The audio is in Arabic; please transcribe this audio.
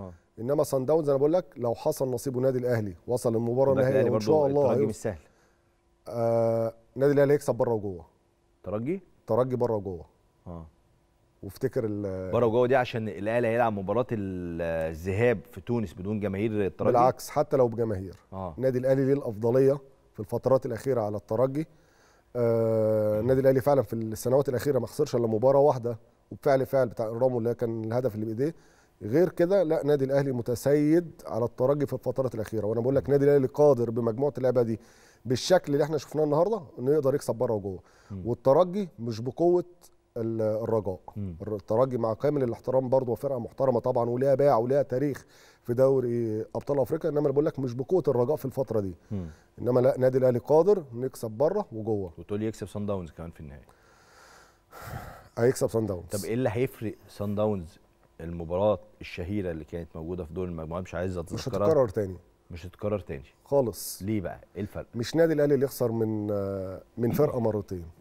آه. انما سان داونز انا بقول لك لو حصل نصيبه نادي الاهلي وصل المباراه النهائيه ان شاء الله الترجي مش سهل آه النادي الاهلي هيكسب بره وجوه ترجي ترجي بره وجوه اه وافتكر ال بره وجوه دي عشان الاهلي هيلعب مباراه الذهاب في تونس بدون جماهير الترجي بالعكس حتى لو بجماهير آه. النادي الاهلي ليه الافضليه في الفترات الاخيره على الترجي آه النادي الاهلي فعلا في السنوات الاخيره ما خسرش الا مباراه واحده وبفعل فعل بتاع رامو اللي كان الهدف اللي بايديه غير كده لا نادي الاهلي متسيد على الترجي في الفترات الاخيره وانا بقول لك نادي الاهلي قادر بمجموعه اللعبه دي بالشكل اللي احنا شفناه النهارده انه يقدر يكسب بره وجوه والترجي مش بقوه الرجاء الترجي مع كامل الاحترام برضه وفرقه محترمه طبعا وليها باع وليها تاريخ في دوري ابطال افريقيا انما انا بقول لك مش بقوه الرجاء في الفتره دي انما لا نادي الاهلي قادر نكسب بره وجوه وتقول يكسب سان داونز كمان في النهائي هيكسب سان داونز طب ايه اللي هيفرق سان داونز المباراه الشهيره اللي كانت موجوده في دور المجموعات مش عايز اتذكرها مش هتتكرر تاني مش هتتكرر تاني خالص ليه بقى ايه الفرق مش نادي الاهلي اللي يخسر من آه، من فرقه مرتين